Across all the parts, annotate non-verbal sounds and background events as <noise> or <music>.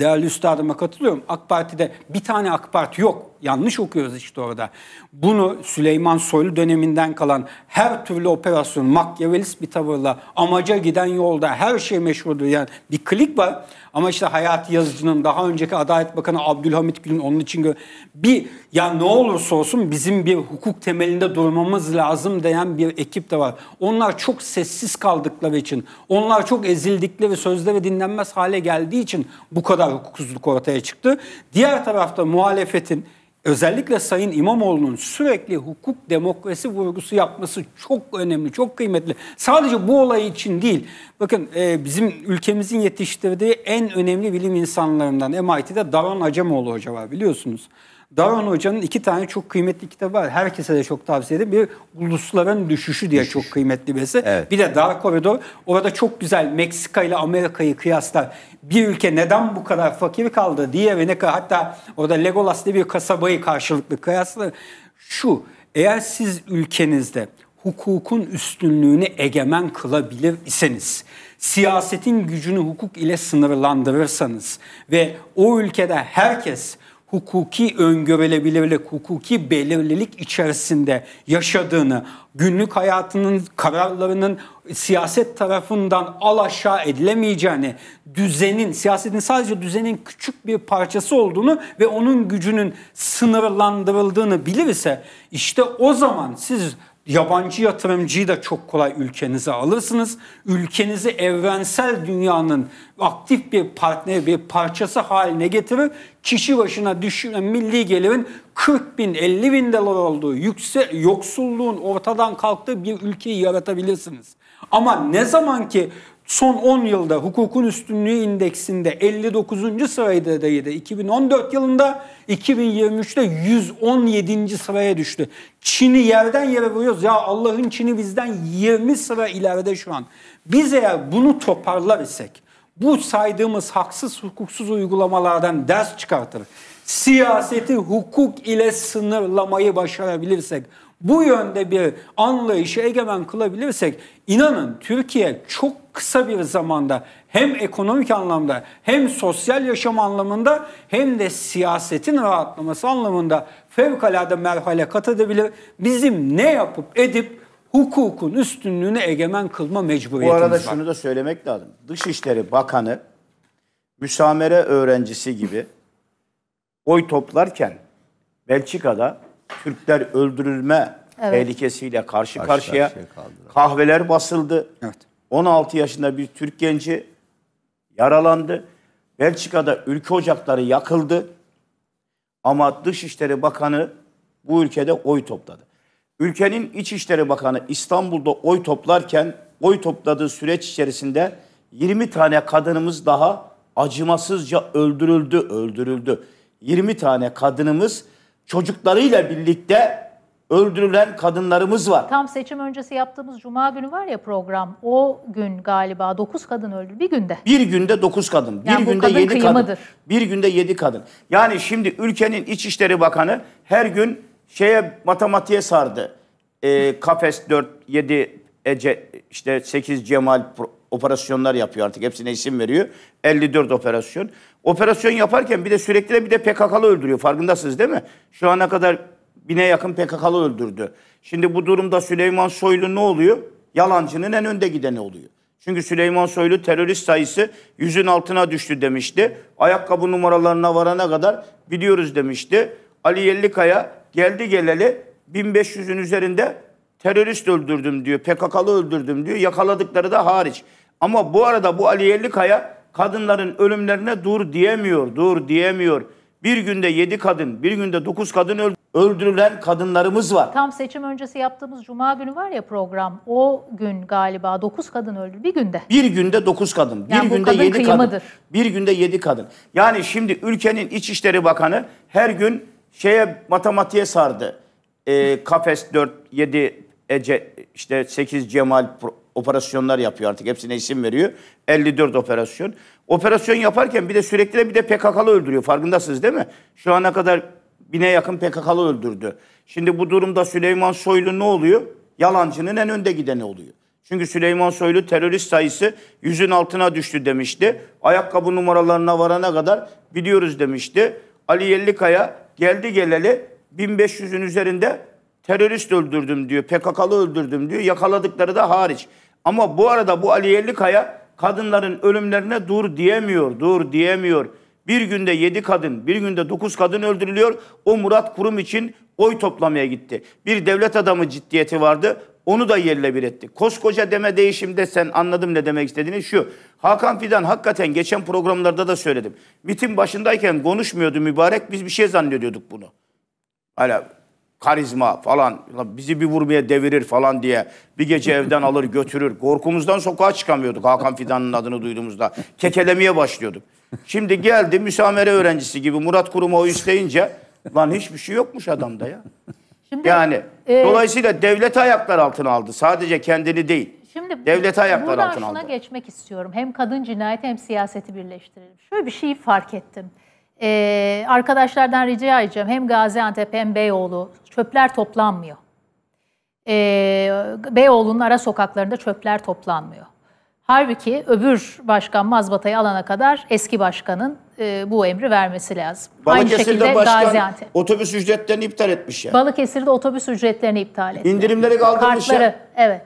değerli üstadıma katılıyorum. AK Parti'de bir tane AK Parti yok. Yanlış okuyoruz işte orada. Bunu Süleyman Soylu döneminden kalan her türlü operasyon, makyavelist bir tavırla, amaca giden yolda her şey meşrudur. Yani bir klik var ama işte hayat Yazıcı'nın daha önceki Adalet Bakanı Abdülhamit Gül'ün onun için bir ya ne olursa olsun bizim bir hukuk temelinde durmamız lazım diyen bir ekip de var. Onlar çok sessiz kaldıkları için, onlar çok ezildikleri ve sözde ve dinlenmez hale geldiği için bu kadar hukuksuzluk ortaya çıktı. Diğer tarafta muhalefetin özellikle Sayın İmamoğlu'nun sürekli hukuk demokrasi vurgusu yapması çok önemli, çok kıymetli. Sadece bu olay için değil. Bakın e, bizim ülkemizin yetiştirdiği en önemli bilim insanlarından MIT'de Daron Acemoğlu Hoca var biliyorsunuz. Darwin Hoca'nın iki tane çok kıymetli kitabı var. Herkese de çok tavsiye ederim. Bir Ulusların Düşüşü diye Düşüş. çok kıymetli birisi. Evet. Bir de Dark Corridor. Orada çok güzel Meksika ile Amerika'yı kıyaslar. Bir ülke neden bu kadar fakir kaldı? diye ve ne kadar hatta orada Legolas diye bir kasabayı karşılıklı kıyaslar. Şu, eğer siz ülkenizde hukukun üstünlüğünü egemen kılabilir iseniz, siyasetin gücünü hukuk ile sınırlandırırsanız ve o ülkede herkes hukuki öngörülebilirlik, hukuki belirlilik içerisinde yaşadığını, günlük hayatının kararlarının siyaset tarafından alaşağı edilemeyeceğini, düzenin, siyasetin sadece düzenin küçük bir parçası olduğunu ve onun gücünün sınırlandırıldığını bilirse, işte o zaman siz Yabancı yatırımcıyı da çok kolay ülkenize alırsınız. Ülkenizi evrensel dünyanın aktif bir partneri, bir parçası haline getirir. Kişi başına düşüren milli gelirin 40 bin, 50 bin dolar olduğu, yüksek, yoksulluğun ortadan kalktığı bir ülkeyi yaratabilirsiniz. Ama ne zaman ki son 10 yılda hukukun üstünlüğü indeksinde 59. sıradaydı 2014 yılında 2023'te 117. sıraya düştü. Çin'i yerden yere vuruyoruz. Ya Allah'ın Çin'i bizden 20 sıra ileride şu an. Biz eğer bunu toparlar isek bu saydığımız haksız hukuksuz uygulamalardan ders çıkartır. Siyaseti hukuk ile sınırlamayı başarabilirsek bu yönde bir anlayışı egemen kılabilirsek inanın Türkiye çok kısa bir zamanda hem ekonomik anlamda hem sosyal yaşam anlamında hem de siyasetin rahatlaması anlamında fevkalade merhale kat edebilir. Bizim ne yapıp edip hukukun üstünlüğünü egemen kılma mecburiyetimiz var. Bu arada var. şunu da söylemek lazım. Dışişleri Bakanı müsamere öğrencisi gibi oy toplarken Belçika'da Türkler öldürülme evet. tehlikesiyle karşı karşıya, karşıya kahveler basıldı. Evet. 16 yaşında bir Türk genci yaralandı. Belçika'da ülke ocakları yakıldı. Ama Dışişleri Bakanı bu ülkede oy topladı. Ülkenin İçişleri Bakanı İstanbul'da oy toplarken oy topladığı süreç içerisinde 20 tane kadınımız daha acımasızca öldürüldü, öldürüldü. 20 tane kadınımız çocuklarıyla birlikte öldürülen kadınlarımız var. Tam seçim öncesi yaptığımız cuma günü var ya program. O gün galiba 9 kadın öldü bir günde. Bir günde 9 kadın. Bir yani günde kadın 7 kıymadır. kadın. Bir günde 7 kadın. Yani şimdi ülkenin İçişleri Bakanı her gün şeye matematiğe sardı. Ee, e, kafes 4 7 Ece işte 8 Cemal operasyonlar yapıyor artık. Hepsine isim veriyor. 54 operasyon. Operasyon yaparken bir de sürekli de bir de PKK'lı öldürüyor. Farkındasınız değil mi? Şu ana kadar bine yakın PKK'lı öldürdü. Şimdi bu durumda Süleyman Soylu ne oluyor? Yalancının en önde gideni oluyor. Çünkü Süleyman Soylu terörist sayısı yüzün altına düştü demişti. Ayakkabı numaralarına varana kadar biliyoruz demişti. Ali Yellikaya geldi geleli 1500'ün üzerinde terörist öldürdüm diyor, PKK'lı öldürdüm diyor. Yakaladıkları da hariç. Ama bu arada bu Ali Yellikaya kadınların ölümlerine dur diyemiyor, dur diyemiyor. Bir günde yedi kadın, bir günde dokuz kadın öldürülen kadınlarımız var. Tam seçim öncesi yaptığımız cuma günü var ya program. O gün galiba dokuz kadın öldü bir günde. Bir günde dokuz kadın, bir yani günde yedi kıymadır. kadın. Bir günde yedi kadın. Yani şimdi ülkenin İçişleri Bakanı her gün şeye matematiğe sardı. Ee, e, kafes 4 7 Ece işte 8 Cemal operasyonlar yapıyor artık. Hepsine isim veriyor. 54 operasyon. Operasyon yaparken bir de sürekli bir de PKK'lı öldürüyor. Farkındasınız değil mi? Şu ana kadar bine yakın PKK'lı öldürdü. Şimdi bu durumda Süleyman Soylu ne oluyor? Yalancının en önde gideni oluyor. Çünkü Süleyman Soylu terörist sayısı yüzün altına düştü demişti. Ayakkabı numaralarına varana kadar biliyoruz demişti. Ali Yellikaya geldi geleli 1500'ün üzerinde terörist öldürdüm diyor. PKK'lı öldürdüm diyor. Yakaladıkları da hariç. Ama bu arada bu Ali Yellikaya kadınların ölümlerine dur diyemiyor, dur diyemiyor. Bir günde yedi kadın, bir günde dokuz kadın öldürülüyor. O Murat Kurum için oy toplamaya gitti. Bir devlet adamı ciddiyeti vardı. Onu da yerle bir etti. Koskoca deme değişimde sen anladım ne demek istediğini şu. Hakan Fidan hakikaten geçen programlarda da söyledim. MIT'in başındayken konuşmuyordu mübarek biz bir şey zannediyorduk bunu. Alev karizma falan bizi bir vurmaya devirir falan diye bir gece evden alır götürür. Korkumuzdan sokağa çıkamıyorduk Hakan Fidan'ın adını duyduğumuzda. Kekelemeye başlıyorduk. Şimdi geldi müsamere öğrencisi gibi Murat Kurum'a üstleyince lan hiçbir şey yokmuş adamda ya. Şimdi, yani e, dolayısıyla devlet ayaklar altına aldı. Sadece kendini değil. Şimdi devlet ayaklar altına aldı. geçmek istiyorum. Hem kadın cinayeti hem siyaseti birleştirelim. Şöyle bir şey fark ettim e, arkadaşlardan rica edeceğim hem Gaziantep hem Beyoğlu çöpler toplanmıyor. E, Beyoğlu'nun ara sokaklarında çöpler toplanmıyor. Halbuki öbür başkan mazbatayı alana kadar eski başkanın e, bu emri vermesi lazım. Aynı şekilde başkan Gaziantep. otobüs ücretlerini iptal etmiş yani. Balıkesir'de otobüs ücretlerini iptal etti. İndirimleri kaldırmış Kartları, ya. evet.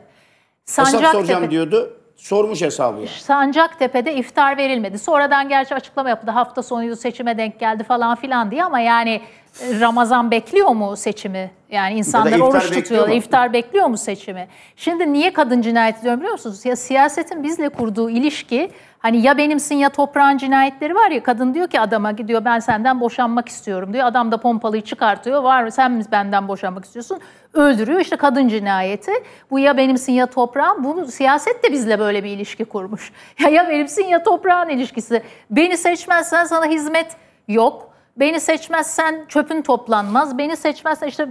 Sancaktepe, hesap soracağım diyordu sormuş hesabı yani. Sancaktepe'de iftar verilmedi. Sonradan gerçi açıklama yapıldı. Hafta sonuydu seçime denk geldi falan filan diye ama yani e, Ramazan bekliyor mu seçimi? Yani insanlar iftar oruç bekliyor tutuyor. İftar bekliyor mu seçimi? Şimdi niye kadın cinayeti diyorum musunuz? Ya siyasetin bizle kurduğu ilişki Hani ya benimsin ya toprağın cinayetleri var ya kadın diyor ki adama gidiyor ben senden boşanmak istiyorum diyor. Adam da pompalıyı çıkartıyor var mı sen mi benden boşanmak istiyorsun? Öldürüyor işte kadın cinayeti. Bu ya benimsin ya toprağın. Bu siyaset de bizle böyle bir ilişki kurmuş. <laughs> Ya, ya benimsin ya toprağın ilişkisi. Beni seçmezsen sana hizmet yok. Beni seçmezsen çöpün toplanmaz. Beni seçmezsen işte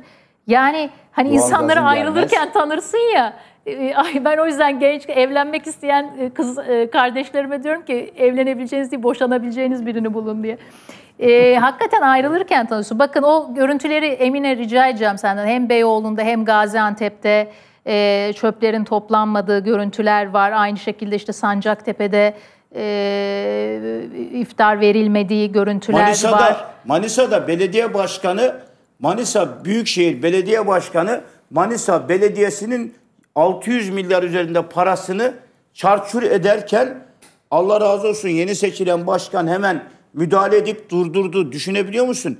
yani hani Doğal insanlara ayrılırken gelmez. tanırsın ya. E, ay ben o yüzden genç evlenmek isteyen e, kız e, kardeşlerime diyorum ki evlenebileceğiniz diye boşanabileceğiniz birini bulun diye. E, <laughs> hakikaten ayrılırken tanıyorsun. Bakın o görüntüleri Emine rica edeceğim senden. Hem Beyoğlu'nda hem Gaziantep'te e, çöplerin toplanmadığı görüntüler var. Aynı şekilde işte Sancaktepe'de e, iftar verilmediği görüntüler Manisa'da, var. Manisa'da belediye başkanı Manisa Büyükşehir Belediye Başkanı Manisa Belediyesi'nin 600 milyar üzerinde parasını çarçur ederken Allah razı olsun yeni seçilen başkan hemen müdahale edip durdurdu. Düşünebiliyor musun?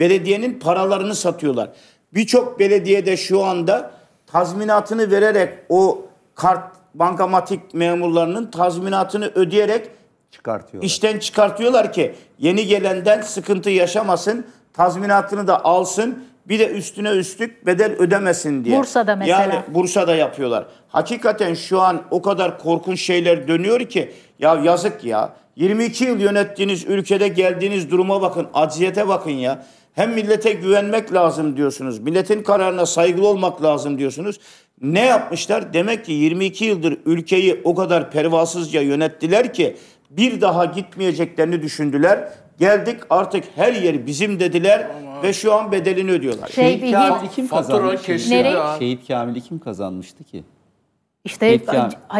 Belediyenin paralarını satıyorlar. Birçok belediyede şu anda tazminatını vererek o kart bankamatik memurlarının tazminatını ödeyerek çıkartıyorlar. İşten çıkartıyorlar ki yeni gelenden sıkıntı yaşamasın tazminatını da alsın bir de üstüne üstlük bedel ödemesin diye. Bursa'da mesela. Yani Bursa'da yapıyorlar. Hakikaten şu an o kadar korkunç şeyler dönüyor ki ya yazık ya. 22 yıl yönettiğiniz ülkede geldiğiniz duruma bakın, acziyete bakın ya. Hem millete güvenmek lazım diyorsunuz. Milletin kararına saygılı olmak lazım diyorsunuz. Ne yapmışlar? Demek ki 22 yıldır ülkeyi o kadar pervasızca yönettiler ki bir daha gitmeyeceklerini düşündüler. Geldik artık her yer bizim dediler Aman. ve şu an bedelini ödüyorlar. Şey, Şehit Kamil'i kim kazanmıştı? Şehit Kamil'i kim kazanmıştı ki? İşte Şehit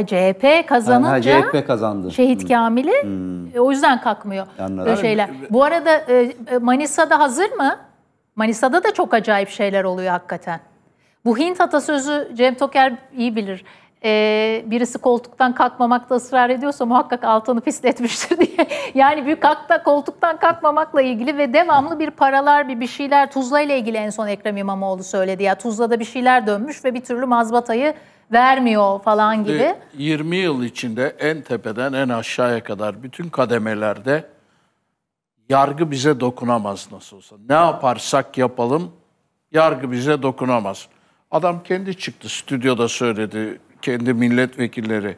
CHP kazanınca ha, CHP kazandı. Şehit hmm. Kamil'i hmm. o yüzden kalkmıyor Anladım. şeyler. Bu arada e, e, Manisa'da hazır mı? Manisa'da da çok acayip şeyler oluyor hakikaten. Bu Hint atasözü Cem Toker iyi bilir e, birisi koltuktan kalkmamakta ısrar ediyorsa muhakkak altını pisletmiştir <laughs> diye. yani büyük kalkta koltuktan kalkmamakla ilgili ve devamlı bir paralar bir bir şeyler Tuzla ile ilgili en son Ekrem İmamoğlu söyledi. Ya Tuzla'da bir şeyler dönmüş ve bir türlü mazbatayı vermiyor falan gibi. 20 yıl içinde en tepeden en aşağıya kadar bütün kademelerde yargı bize dokunamaz nasıl olsa. Ne yaparsak yapalım yargı bize dokunamaz. Adam kendi çıktı stüdyoda söyledi kendi milletvekilleri.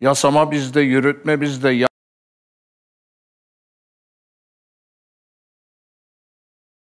Yasama bizde, yürütme bizde,